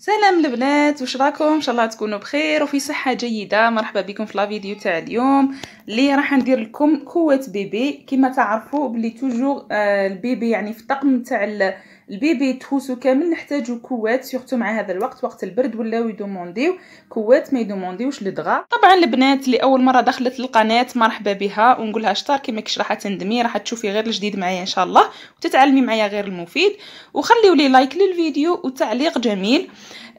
سلام البنات واش راكم ان شاء الله تكونوا بخير وفي صحه جيده مرحبا بكم في لا فيديو تاع اليوم اللي راح ندير لكم كوات بيبي كما تعرفوا بلي توجور آه، البيبي يعني في الطقم تاع البيبي تخوسو كامل نحتاجو كوات سورتو مع هذا الوقت وقت البرد ولاو يدومونديو كوات ما يدومونديوش لدغا طبعا البنات اللي اول مره دخلت القناه مرحبا بها ونقول لها شطار كما كش راح تندمي راح تشوفي غير الجديد معايا ان شاء الله وتتعلمي معايا غير المفيد وخليو لي لايك للفيديو وتعليق جميل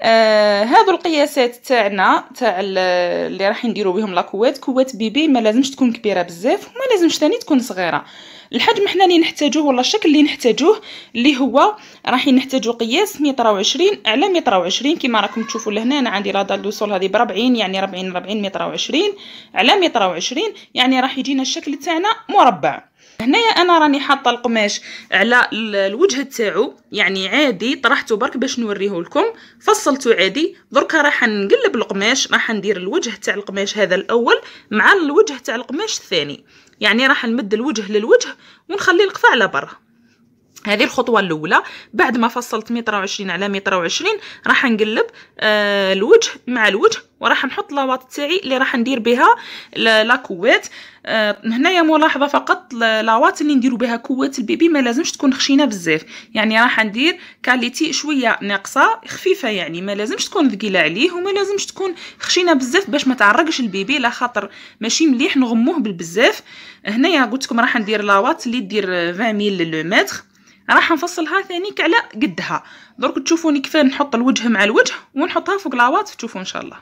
آه هادو القياسات تاعنا تاع اللي راح نديرو بهم لاكوات كوات بيبي ما لازمش تكون كبيره بزاف وما لازمش ثاني تكون صغيره الحجم حنا اللي نحتاجوه ولا الشكل اللي نحتاجوه اللي هو راح نحتاجو قياس متر وعشرين على متر وعشرين كما راكم تشوفوا لهنا انا عندي لادال دال دوسول هذه بربعين يعني ربعين ربعين متر وعشرين على متر وعشرين يعني راح يجينا الشكل تاعنا مربع هنايا انا راني حاطه القماش على الوجه تاعو يعني عادي طرحته برك باش نوريه لكم فصلته عادي درك راح نقلب القماش راح ندير الوجه تاع القماش هذا الاول مع الوجه تاع القماش الثاني يعني راح نمد الوجه للوجه ونخلي القفا على برا هذه الخطوه الاولى بعد ما فصلت متر وعشرين على متر وعشرين راح نقلب آه، الوجه مع الوجه وراح نحط لواط تاعي اللي راح ندير بها لاكوات آه هنايا ملاحظه فقط لاوات اللي نديرو بها كوات البيبي ما لازمش تكون خشينه بزاف يعني راح ندير كاليتي شويه ناقصه خفيفه يعني ما لازمش تكون ثقيله عليه وما لازمش تكون خشينه بزاف باش ما تعرقش البيبي لا خاطر ماشي مليح نغموه بالبزاف هنايا قلت لكم راح ندير لاوات اللي دير 20 آه، ميل لو راح نفصلها ثانيك على قدها درك تشوفوني كيفاه نحط الوجه مع الوجه ونحطها فوق العواطف تشوفوا ان شاء الله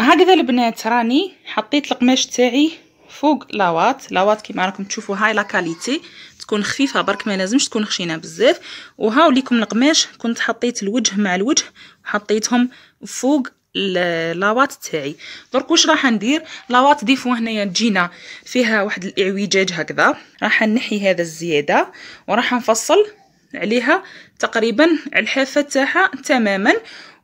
هكذا البنات راني حطيت القماش تاعي فوق لاوات لاوات كيما راكم تشوفوا هاي لاكاليتي تكون خفيفه برك ما لازمش تكون خشينه بزاف وهاوليكم ليكم القماش كنت حطيت الوجه مع الوجه حطيتهم فوق لاوات تاعي درك واش راح ندير لاوات دي فوا هنايا تجينا فيها واحد الاعوجاج هكذا راح نحي هذا الزياده وراح نفصل عليها تقريبا الحافه تاعها تماما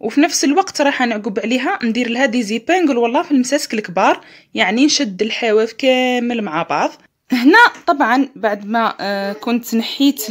وفي نفس الوقت راح نعقب عليها ندير لها دي زيبانغل والله في المساسك الكبار يعني نشد الحواف كامل مع بعض هنا طبعا بعد ما آه، كنت نحيت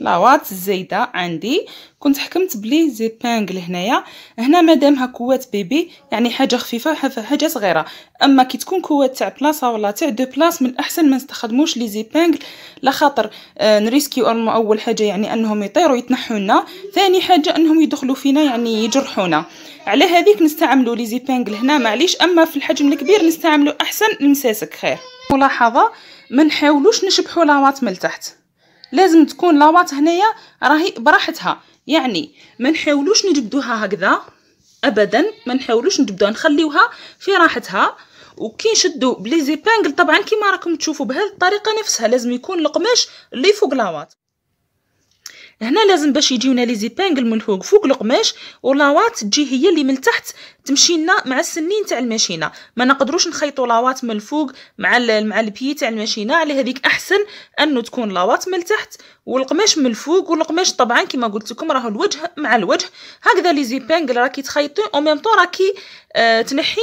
لاوات الزايده عندي كنت حكمت بلي زي بانغل هنايا هنا ها كوات بيبي يعني حاجه خفيفه حاجه صغيره اما كي تكون كوات تاع بلاصه ولا تاع دو بلاص من الاحسن ما نستخدموش لي زي بانغل لا خاطر آه، نريسكيو اول حاجه يعني انهم يطيروا يتنحوا لنا ثاني حاجه انهم يدخلوا فينا يعني يجرحونا على هذيك نستعملوا لي زي هنا معليش اما في الحجم الكبير نستعملوا احسن المساسك خير ملاحظه ما نحاولوش نشبحوا لاواط من التحت لازم تكون لاواط هنايا راهي براحتها يعني ما نحاولوش نجبدوها هكذا ابدا ما نحاولوش نجبدوها نخليوها في راحتها وكي نشدو بلي طبعا كيما راكم تشوفوا بهذه الطريقه نفسها لازم يكون القماش اللي فوق لاواط هنا لازم باش يجيونا لي زيبانغل من الفوق فوق القماش ولاوات تجي هي اللي من تحت تمشي لنا مع السنين تاع الماشينه ما نقدروش نخيطوا لاوات من الفوق مع ال مع البيي تاع الماشينه على هذيك احسن انه تكون لاوات من تحت والقماش من الفوق والقماش طبعا كما قلت لكم راه الوجه مع الوجه هكذا لي زيبانغل راكي تخيطي او ميم طو راكي آه تنحي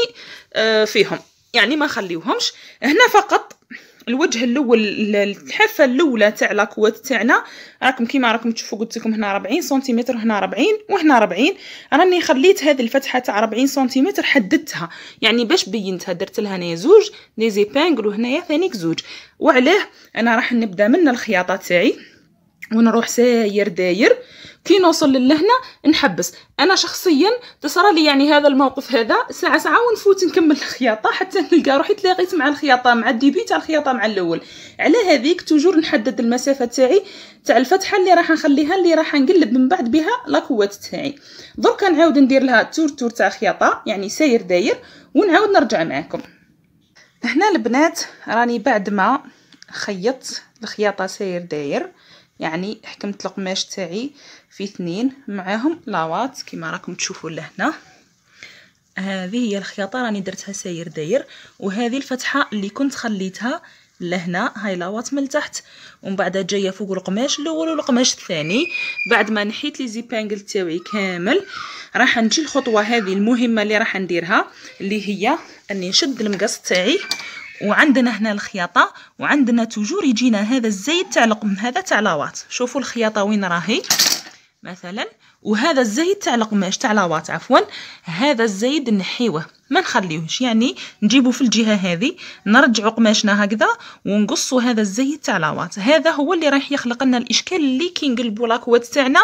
آه فيهم يعني ما نخليوهمش هنا فقط الوجه الاول الحافه الاولى تاع لاكوات تاعنا راكم كيما راكم تشوفوا قلت لكم هنا 40 سنتيمتر هنا 40 وهنا 40 راني خليت هذه الفتحه تاع 40 سنتيمتر حددتها يعني باش بينتها درت لها هنايا زوج لي زيبانغ وهنايا ثانيك زوج وعلاه انا راح نبدا من الخياطه تاعي ونروح ساير داير كي نوصل للهنا نحبس انا شخصيا تصرى لي يعني هذا الموقف هذا ساعه ساعه ونفوت نكمل الخياطه حتى نلقى روحي تلاقيت مع الخياطه مع الديبي تاع الخياطه مع الاول على هذيك توجور نحدد المسافه تاعي تاع الفتحه اللي راح نخليها اللي راح نقلب من بعد بها لاكوات تاعي دركا نعاود ندير لها تور تور تاع خياطه يعني ساير داير ونعاود نرجع معكم هنا البنات راني بعد ما خيطت الخياطه ساير داير يعني حكمت القماش تاعي في اثنين معاهم لاوات كما راكم تشوفوا لهنا هذه هي الخياطه راني درتها ساير داير وهذه الفتحه اللي كنت خليتها لهنا هاي لاوات من تحت ومن بعد جايه فوق القماش الاول والقماش الثاني بعد ما نحيت لي زيبانجل تاوعي كامل راح نجي الخطوه هذه المهمه اللي راح نديرها اللي هي اني نشد المقص تاعي وعندنا هنا الخياطه وعندنا توجور يجينا هذا الزيت تاع القمم هذا تاع لاوات شوفوا الخياطه وين راهي مثلا وهذا الزيت تاع القماش تاع لاوات عفوا هذا الزيت نحيوه ما نخليوهش يعني نجيبو في الجهه هذه نرجعو قماشنا هكذا ونقصو هذا الزيت تاع لاوات هذا هو اللي رايح يخلق لنا الاشكال اللي كي نقلبو لاكوات تاعنا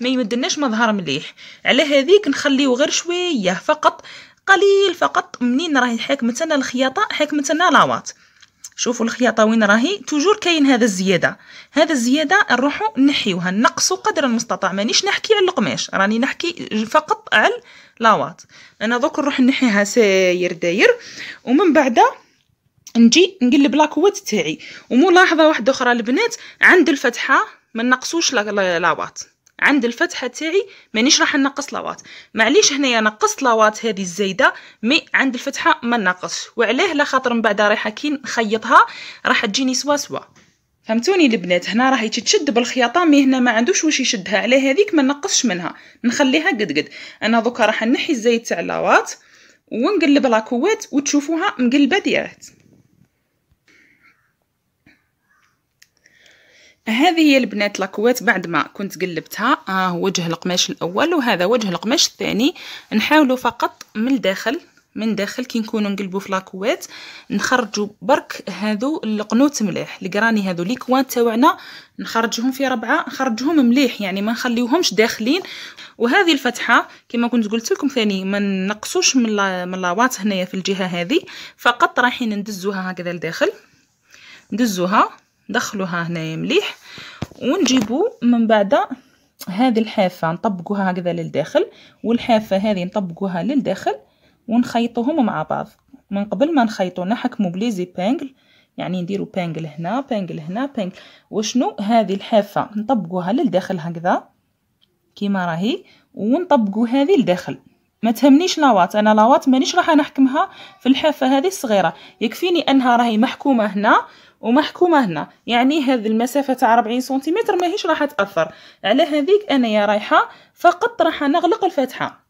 ما يمدلناش مظهر مليح على هذيك نخليو غير شويه فقط قليل فقط منين راهي حكمتنا الخياطه حكمتنا لاواط شوفوا الخياطه وين راهي توجور كاين هذا الزياده هذا الزياده نروحو نحيوها نقصوا قدر المستطاع مانيش نحكي على القماش راني نحكي فقط على لاواط انا دوك نروح نحيها ساير داير ومن بعد نجي نقلب لاكوات تاعي وملاحظه واحده اخرى البنات عند الفتحه ما نقصوش لاواط عند الفتحة تاعي مانيش راح نقص لوات معليش هنايا نقص لوات هذه الزايدة مي عند الفتحة ما نقص وعلاه لا خاطر من بعد رايحة كي نخيطها راح تجيني سوا سوا فهمتوني البنات هنا راهي تتشد بالخياطه مي هنا ما عندوش واش يشدها على هذيك ما نقصش منها نخليها قد قد انا دوكا راح نحي الزيت تاع لاواط ونقلب لاكوات وتشوفوها مقلبه ديريكت هذه هي البنات لاكوات بعد ما كنت قلبتها ها آه هو وجه القماش الاول وهذا وجه القماش الثاني نحاولوا فقط من الداخل من داخل كي نكونوا نقلبوا في لاكوات نخرجوا برك هذو القنوت مليح اللي هذو لي كوان تاعنا نخرجهم في ربعه نخرجهم مليح يعني ما نخليوهمش داخلين وهذه الفتحه كما كنت قلت لكم ثاني ما نقصوش من لا من لاوات هنايا في الجهه هذه فقط رايحين ندزوها هكذا لداخل ندزوها ندخلوها هنايا مليح ونجيبو من بعد هذه الحافة نطبقوها هكذا للداخل والحافة هذه نطبقوها للداخل ونخيطوهم مع بعض من قبل ما نخيطو نحكمو بليزي بانجل يعني نديرو بانجل هنا بانجل هنا بانجل وشنو هذه الحافة نطبقوها للداخل هكذا كيما راهي ونطبقو هذه لداخل ما تهمنيش لاوات انا لاوات مانيش راح نحكمها في الحافه هذه الصغيره يكفيني انها راهي محكومه هنا ومحكومه هنا يعني هذه المسافه تاع 40 سنتيمتر ماهيش راح تاثر على هذيك انايا رايحه فقط راح نغلق الفتحه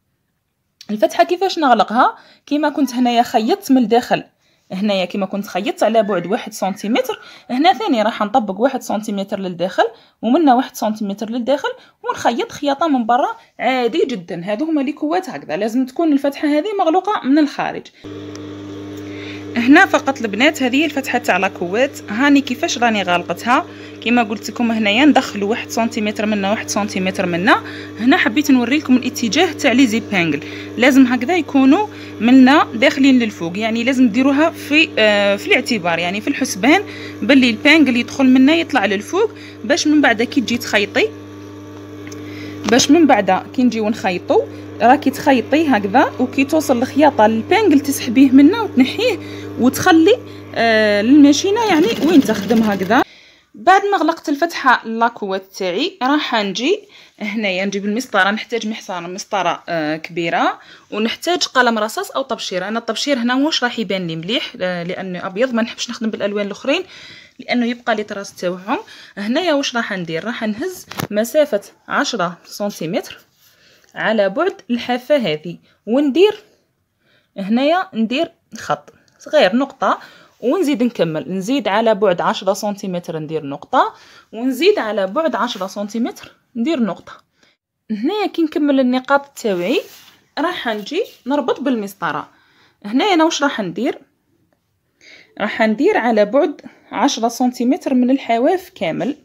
الفتحه كيفاش نغلقها كيما كنت هنايا خيطت من الداخل هنايا كيما كنت خيطت على بعد واحد سنتيمتر هنا ثاني راح نطبق واحد سنتيمتر للداخل ومنه واحد سنتيمتر للداخل ونخيط خياطه من برا عادي جدا هادو هما لي كوات هكذا لازم تكون الفتحه هذه مغلوقه من الخارج هنا فقط البنات هذه الفتحه تاع لاكوات هاني كيفاش راني غالقتها كما قلت لكم هنايا ندخلوا واحد سنتيمتر منا واحد سنتيمتر منا هنا حبيت نوري لكم الاتجاه تاع لي زيبانغل لازم هكذا يكونوا منا داخلين للفوق يعني لازم ديروها في آه في الاعتبار يعني في الحسبان باللي البانغل يدخل منا يطلع للفوق باش من بعد كي تجي تخيطي باش من بعد كي نجيو نخيطو راكي تخيطي هكذا وكي توصل الخياطه للبانكل تسحبيه منه وتنحيه وتخلي آه الماشينه يعني وين تخدم هكذا بعد ما غلقت الفتحه لاكوات تاعي راح نجي هنايا نجيب المسطره نحتاج محصره مسطره آه كبيره ونحتاج قلم رصاص او طبشير انا الطبشير هنا واش راح يبان لي مليح آه، لانه ابيض ما نحبش نخدم بالالوان الاخرين لانه يبقى لي طراز تاعهم هنايا واش راح ندير راح نهز مسافه 10 سنتيمتر على بعد الحافة هذه وندير هنايا ندير خط صغير نقطة ونزيد نكمل نزيد على بعد عشرة سنتيمتر ندير نقطة ونزيد على بعد عشرة سنتيمتر ندير نقطة هنايا كي نكمل النقاط تاوعي راح نجي نربط بالمسطرة هنايا انا واش راح ندير راح ندير على بعد عشرة سنتيمتر من الحواف كامل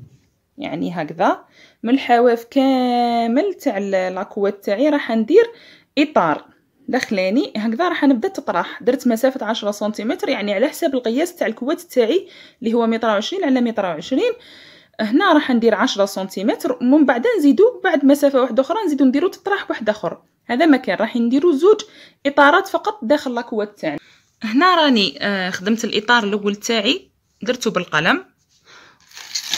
يعني هكذا من الحواف كامل تاع لاكوات تاعي راح ندير اطار داخلاني هكذا راح نبدا تطرح درت مسافه 10 سنتيمتر يعني على حساب القياس تاع الكوات تاعي اللي هو متر وعشرين على متر وعشرين هنا راح ندير 10 سنتيمتر ومن بعد نزيدو بعد مسافه واحده اخرى نزيدو نديرو تطرح واحد اخر هذا ما كان راح نديرو زوج اطارات فقط داخل لاكوات تاعنا هنا راني آه، خدمت الاطار الاول تاعي درته بالقلم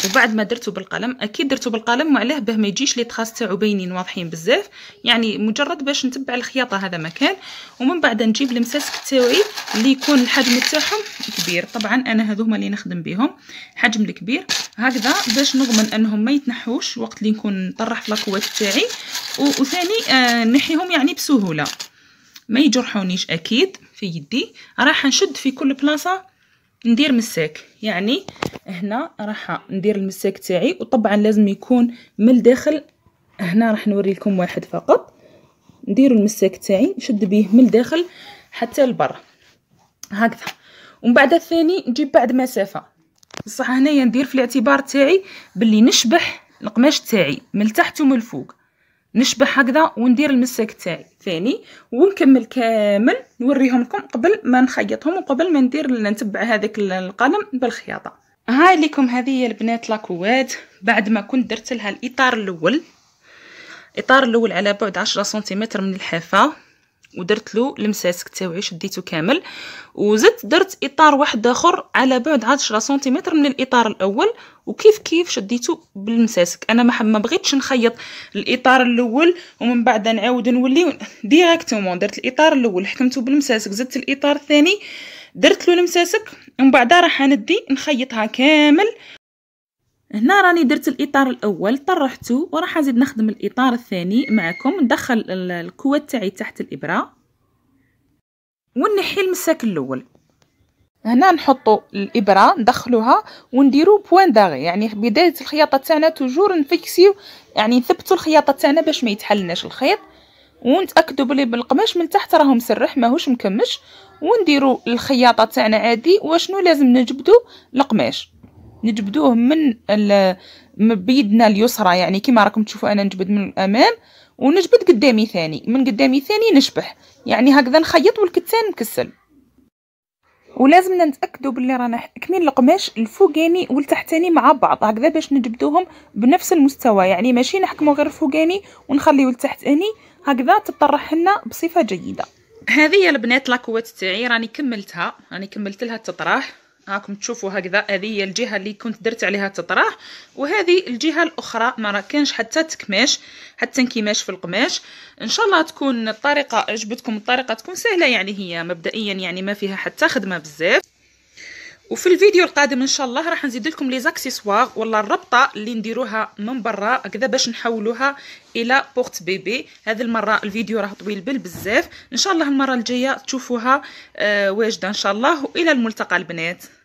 وبعد ما درته بالقلم اكيد درته بالقلم وعليه باه ما يجيش لي تراس تاعو باينين واضحين بزاف يعني مجرد باش نتبع الخياطه هذا مكان ومن بعد نجيب المساسك تاعي اللي يكون الحجم تاعهم كبير طبعا انا هذو هما اللي نخدم بهم حجم الكبير هكذا باش نضمن انهم ما يتنحوش وقت اللي نكون نطرح في لاكوات تاعي وثاني آه نحيهم يعني بسهوله ما يجرحونيش اكيد في يدي راح نشد في كل بلاصه ندير مساك يعني هنا راح ندير المساك تاعي وطبعا لازم يكون من الداخل هنا راح نوري لكم واحد فقط ندير المساك تاعي نشد به من الداخل حتى لبرا هكذا ومن بعد الثاني نجيب بعد مسافه بصح هنايا ندير في الاعتبار تاعي باللي نشبح القماش تاعي من التحت ومن الفوق نشبح هكذا وندير المساك تاعي ثاني ونكمل كامل نوريهم لكم قبل ما نخيطهم وقبل ما ندير نتبع هذاك القلم بالخياطه هاي لكم هذه البنات لاكواد بعد ما كنت درت لها الاطار الاول الاطار الاول على بعد 10 سنتيمتر من الحافه ودرت له المساسك تاوعي شديته كامل وزدت درت اطار واحد اخر على بعد 10 سنتيمتر من الاطار الاول وكيف كيف شديته بالمساسك انا ما ما بغيتش نخيط الاطار الاول ومن بعد نعاود نولي ديريكتومون درت الاطار الاول حكمته بالمساسك زدت الاطار الثاني درت له المساسك ومن بعد راح ندي نخيطها كامل هنا راني درت الاطار الاول طرحته وراح نزيد نخدم الاطار الثاني معكم ندخل الكوات تاعي تحت الابره ونحي المساك الاول هنا نحطوا الابره ندخلوها ونديروا بوان داغي يعني بدايه الخياطه تاعنا توجور نفكسيو يعني نثبتوا الخياطه تاعنا باش ما يتحلناش الخيط ونتاكدوا بلي بالقماش من تحت راهو مسرح ماهوش مكمش ونديرو الخياطه تاعنا عادي وشنو لازم نجبدو القماش نجبدوه من بيدنا اليسرى يعني كيما راكم تشوفوا انا نجبد من الامام ونجبد قدامي ثاني من قدامي ثاني نشبح يعني هكذا نخيط والكتان مكسل ولازم نتاكدوا باللي رانا حاكمين القماش الفوقاني والتحتاني مع بعض هكذا باش نجبدوهم بنفس المستوى يعني ماشي نحكموا غير الفوقاني ونخليو التحتاني هكذا تطرح لنا بصفه جيده هذه هي البنات لاكوات تاعي راني كملتها راني كملت لها التطراح هاكم تشوفوا هكذا هذه هي الجهه اللي كنت درت عليها التطراح وهذه الجهه الاخرى ما كانش حتى تكماش حتى انكماش في القماش ان شاء الله تكون الطريقه عجبتكم الطريقه تكون سهله يعني هي مبدئيا يعني ما فيها حتى خدمه بزاف وفي الفيديو القادم ان شاء الله راح نزيد لكم لي زاكسيسوار ولا الربطه اللي نديروها من برا هكذا باش نحولوها الى بورت بيبي هذه المره الفيديو راه طويل بال بزاف ان شاء الله المره الجايه تشوفوها آه، واجده ان شاء الله والى الملتقى البنات